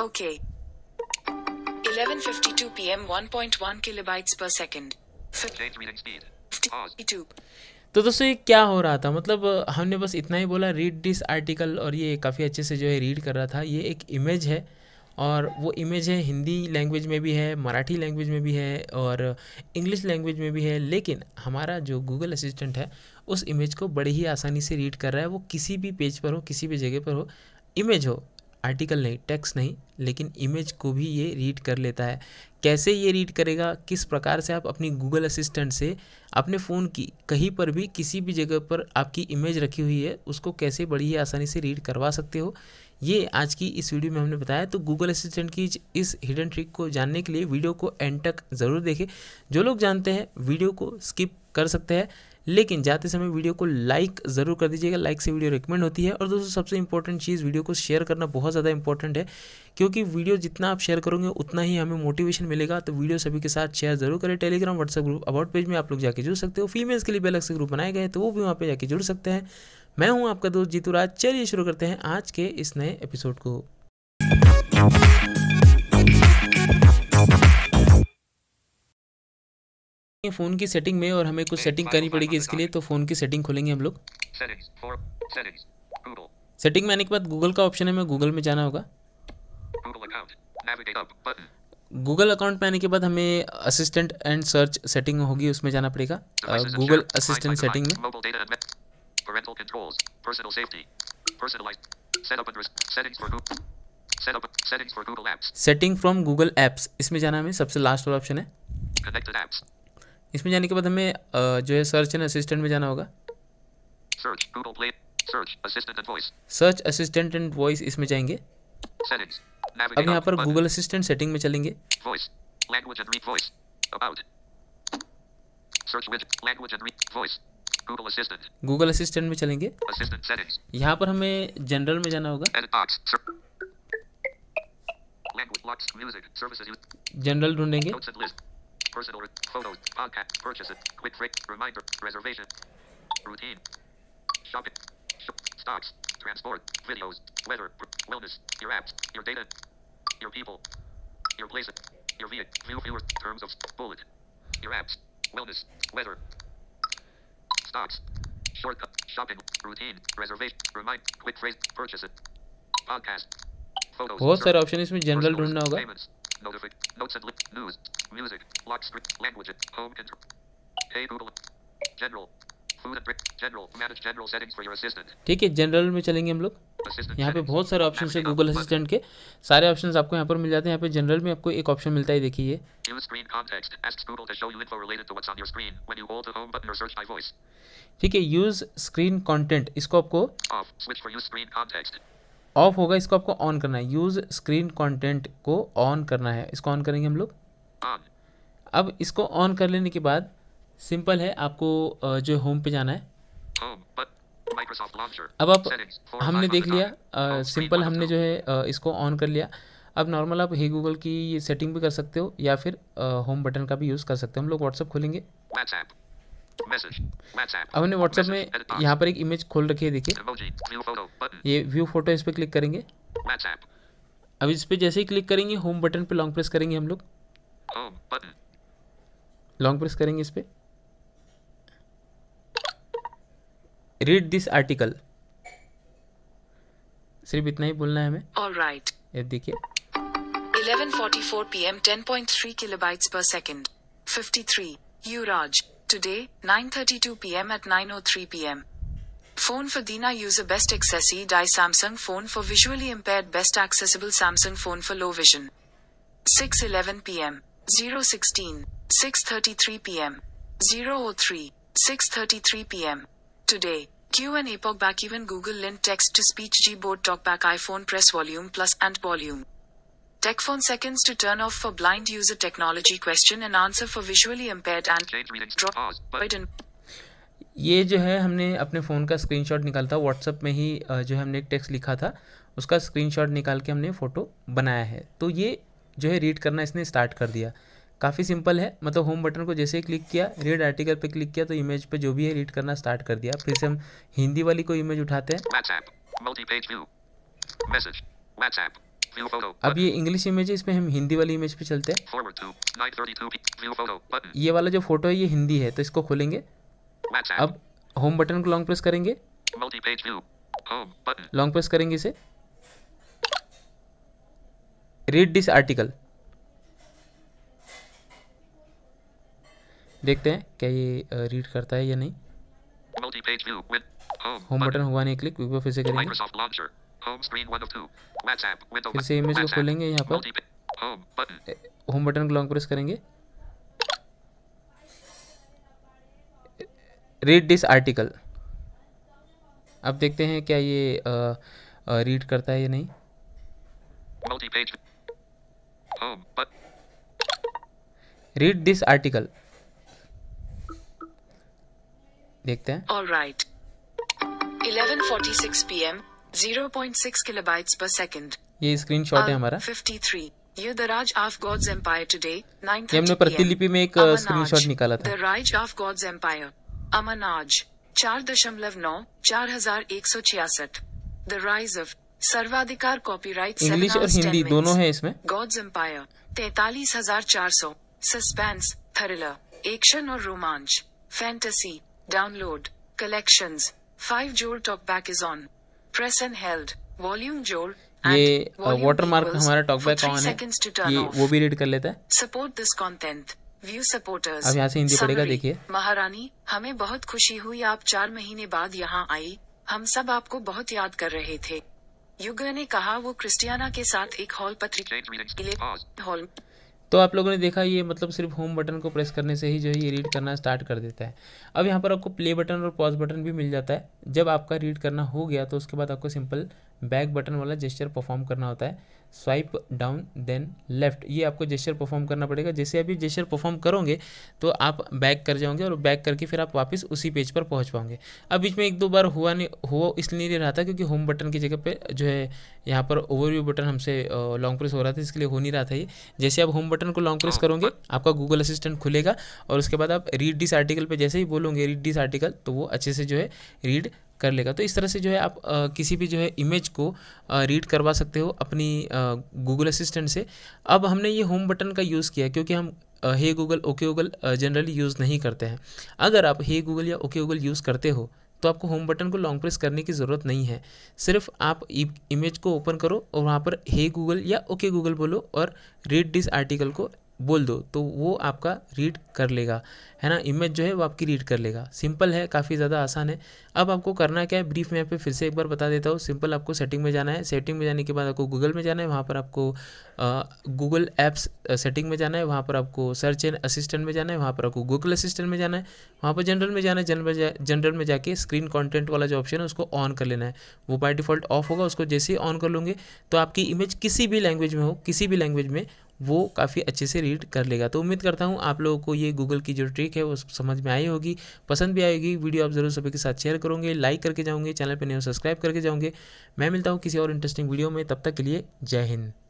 Okay. 11:52 p.m. 1.1 kilobytes per second. Change reading speed. Pause. तो दोस्तों ये क्या हो रहा था मतलब हमने बस इतना ही बोला रीड दिस आर्टिकल और ये काफ़ी अच्छे से जो है रीड कर रहा था ये एक इमेज है और वो इमेज है हिंदी लैंग्वेज में भी है मराठी लैंग्वेज में भी है और इंग्लिश लैंग्वेज में भी है लेकिन हमारा जो गूगल असिस्टेंट है उस इमेज को बड़ी ही आसानी से रीड कर रहा है वो किसी भी पेज पर हो किसी भी जगह पर हो इमेज हो आर्टिकल नहीं टेक्स्ट नहीं लेकिन इमेज को भी ये रीड कर लेता है कैसे ये रीड करेगा किस प्रकार से आप अपनी गूगल असिस्टेंट से अपने फ़ोन की कहीं पर भी किसी भी जगह पर आपकी इमेज रखी हुई है उसको कैसे बड़ी ही आसानी से रीड करवा सकते हो ये आज की इस वीडियो में हमने बताया तो गूगल असिस्टेंट की इस हिडन ट्रिक को जानने के लिए वीडियो को एंड तक ज़रूर देखें जो लोग जानते हैं वीडियो को स्किप कर सकते हैं लेकिन जाते समय वीडियो को लाइक ज़रूर कर दीजिएगा लाइक से वीडियो रिकमेंड होती है और दोस्तों सबसे इंपॉर्टेंट चीज़ वीडियो को शेयर करना बहुत ज़्यादा इंपॉर्टेंट है क्योंकि वीडियो जितना आप शेयर करोगे उतना ही हमें मोटिवेशन मिलेगा तो वीडियो सभी के साथ शेयर जरूर करें Telegram WhatsApp group about page में आप लोग जाकर जुड़ सकते हो फीमेल्स के लिए भी अलग से ग्रुप बनाए गए तो वो भी वहाँ पर जाकर जुड़ सकते हैं मैं हूँ आपका दोस्त जीतू राज चलिए शुरू करते हैं आज के इस नए एपिसोड को फ़ोन की सेटिंग में और हमें कुछ सेटिंग करनी तो पड़ेगी इसके लिए तो फ़ोन की सेटिंग खोलेंगे हम लोग सेटिंग में आने के बाद गूगल का ऑप्शन है हमें गूगल में जाना होगा गूगल अकाउंट में आने के बाद हमें असिस्टेंट एंड सर्च सेटिंग होगी उसमें जाना पड़ेगा गूगल असिस्टेंट सेटिंग में सेटिंग फ्रॉम गूगल एप्स इसमें जाना हमें सबसे लास्ट वाला ऑप्शन है इसमें जाने के बाद हमें जो है सर्च एंड असिस्टेंट में जाना होगा सर्च असिस्टेंट एंड वॉइस इसमें जाएंगे अब यहाँ पर गूगल असिस्टेंट सेटिंग में चलेंगे गूगल असिस्टेंट में चलेंगे यहाँ पर हमें जनरल में जाना होगा जनरल ढूंढेंगे personal, photos, podcast, purchase it, quick rate, reminder, reservation, routine, shopping, shop, stocks, transport, videos, weather, wellness, your apps, your data, your people, your places, your view, view, viewer, terms of bullet, your apps, wellness, weather, stocks, shortcut, shopping, routine, reservation, remind, quick phrase, purchase it, podcast, photos. बहुत सारे option इसमें general ढूंढना होगा Notific. Notes and links. News. Music. Lock script. Language. Home. enter. hey Google. General. food and drink, general, general manage settings for your assistant. ठीक है general में चलेंगे हम लोग यहाँ पे बहुत सारे ऑप्शन है गूगल असिस्टेंट के सारे ऑप्शन आपको यहाँ पर मिल जाते हैं यहाँ पे जनरल में आपको एक ऑप्शन मिलता है देखिए ठीक है यूज स्क्रीन कॉन्टेंट इसको आपको ऑफ होगा इसको आपको ऑन करना है यूज़ स्क्रीन कंटेंट को ऑन करना है इसको ऑन करेंगे हम लोग अब इसको ऑन कर लेने के बाद सिंपल है आपको जो होम पे जाना है अब आप हमने देख लिया सिंपल हमने जो है इसको ऑन कर लिया अब नॉर्मल आप ही गूगल की ये सेटिंग भी कर सकते हो या फिर होम बटन का भी यूज़ कर सकते हो हम लोग व्हाट्सएप खोलेंगे अब हमने व्हाट्सएप में यहाँ पर एक इमेज खोल रखी है देखिए ये व्यू फोटो इस पर क्लिक करेंगे अब इस पर जैसे ही क्लिक करेंगे होम बटन पे लॉन्ग प्रेस करेंगे हम लोग लॉन्ग प्रेस करेंगे इस पर रीड दिस आर्टिकल सिर्फ इतना ही बोलना है हमें ऑलराइट ये देखिए 11:44 पीएम 10.3 किलोबाइट्स पर सेकंड 53 यूराज today, 9.32 pm at 9.03 pm. Phone for Dina user best accessi die Samsung phone for visually impaired best accessible Samsung phone for low vision. 6.11 pm. zero sixteen. 6.33 pm. zero oh o 6.33 pm. Today, Q&A Pogback even Google Lint text to speech Gboard talkback iPhone press volume plus and volume. TechPhone seconds to turn off for blind user technology question and answer for visually impaired and drop and ah, ये जो है हमने अपने phone का screenshot निकाला था WhatsApp में ही जो है हमने एक टेक्स्ट लिखा था उसका स्क्रीनशॉट निकाल के हमने फ़ोटो बनाया है तो ये जो है रीड करना इसने स्टार्ट कर दिया काफ़ी सिंपल है मतलब होम बटन को जैसे ही क्लिक किया रीड आर्टिकल पे क्लिक किया तो इमेज पे जो भी है रीड करना स्टार्ट कर दिया फिर से हम हिंदी वाली कोई इमेज उठाते हैं अब ये इंग्लिश इमेज है इसमें हम हिंदी वाली इमेज पे चलते हैं ये वाला जो फोटो है ये हिंदी है तो इसको खोलेंगे अब होम बटन को लॉन्ग प्रेस करेंगे लॉन्ग प्रेस करेंगे इसे रीड दिस आर्टिकल देखते हैं क्या ये रीड करता है या नहीं होम बटन हुआ नहीं क्लिक फिर से करेंगे Oh फिर से इमेज को खोलेंगे यहाँ पर होम बटन को लॉन्ग प्रेस करेंगे रीड दिस आर्टिकल अब देखते हैं क्या ये रीड करता है या नहीं रीड दिस आर्टिकल देखते हैं six P M 0.6 kilobytes per second ये स्क्रीनशॉट है हमारा 53 ये the Raj of gods empire today 9 हमने प्रतिलिपि में एक स्क्रीनशॉट निकाला था the Raj of gods empire अमनाज चार दशमलव नौ चार हजार एक सौ छियासठ द राइज ऑफ सर्वाधिकार कॉपीराइट इंग्लिश और हिंदी दोनों है इसमें गॉड्स एम्पायर तैतालीस हजार चार सौ सस्पेंस थ्रिलर एक्शन और रोमांच फैंटेसी डाउनलोड कलेक्शंस फाइव जोर talk back is on press and held volume जोड़ ये वाटर मार्क uh, हमारा टॉकबैक ऑन है ये वो भी रीड कर लेता है support this content view supporters अब यहाँ से हिंदी पड़ेगा देखिए महारानी हमें बहुत खुशी हुई आप चार महीने बाद यहाँ आई हम सब आपको बहुत याद कर रहे थे युग ने कहा वो क्रिस्टियाना के साथ एक हॉल पत्रिका हॉल तो आप लोगों ने देखा ये मतलब सिर्फ होम बटन को प्रेस करने से ही जो है ये रीड करना स्टार्ट कर देता है अब यहाँ पर आपको प्ले बटन और पॉज बटन भी मिल जाता है जब आपका रीड करना हो गया तो उसके बाद आपको सिंपल बैक बटन वाला जेस्चर परफॉर्म करना होता है स्वाइप डाउन देन लेफ्ट ये आपको जेस्चर परफॉर्म करना पड़ेगा जैसे अभी जेस्चर परफॉर्म करोगे तो आप बैक कर जाओगे और बैक करके फिर आप वापस उसी पेज पर पहुंच पाओगे अब बीच में एक दो बार हुआ नहीं हुआ इसलिए नहीं रहा था क्योंकि होम बटन की जगह पे जो है यहाँ पर ओवरव्यू बटन हमसे लॉन्ग प्रेस हो रहा था इसके लिए हो नहीं रहा था ये जैसे आप होम बटन को लॉन्ग प्रेस हाँ। करोगे आपका गूगल असिस्टेंट खुलेगा और उसके बाद आप रीड डिस आर्टिकल पर जैसे ही बोलोगे रीड डिस आर्टिकल तो वो अच्छे से जो है रीड कर लेगा तो इस तरह से जो है आप आ, किसी भी जो है इमेज को रीड करवा सकते हो अपनी गूगल असिस्टेंट से अब हमने ये होम बटन का यूज़ किया क्योंकि हम hey Google okay Google generally use नहीं करते हैं अगर आप हे गूगल या ओके गूगल यूज़ करते हो तो आपको होम बटन को लॉन्ग प्रेस करने की ज़रूरत नहीं है सिर्फ आप इमेज को ओपन करो और वहाँ पर हे गूगल या ओके गूगल बोलो और रीड दिस आर्टिकल को बोल दो तो वो आपका रीड कर लेगा है ना इमेज जो है वो आपकी रीड कर लेगा सिंपल है काफ़ी ज़्यादा आसान है अब आपको करना क्या है ब्रीफ में यहाँ फिर से एक बार बता देता हूँ सिंपल आपको सेटिंग में जाना है सेटिंग में जाने के बाद आपको गूगल में जाना है वहाँ पर आपको गूगल ऐप्स सेटिंग में जाना है वहाँ पर आपको सर्च एंड असिस्टेंट में जाना है वहाँ पर आपको गूगल असिस्टेंट में जाना है वहाँ पर जनरल में जाना है जनरल जनरल में जाके स्क्रीन कॉन्टेंट वाला जो ऑप्शन है उसको ऑन कर लेना है वो बाई डिफॉल्ट ऑफ होगा उसको जैसे ही ऑन कर लूँगे तो आपकी इमेज किसी भी लैंग्वेज में हो किसी भी लैंग्वेज में वो काफ़ी अच्छे से रीड कर लेगा तो उम्मीद करता हूँ आप लोगों को ये गूगल की जो ट्रिक है वो समझ में आई होगी पसंद भी आएगी वीडियो आप जरूर सभी के साथ शेयर करोगे लाइक करके जाऊँगे चैनल पर नहीं सब्सक्राइब करके जाऊँगे मैं मिलता हूँ किसी और इंटरेस्टिंग वीडियो में तब तक के लिए जय हिंद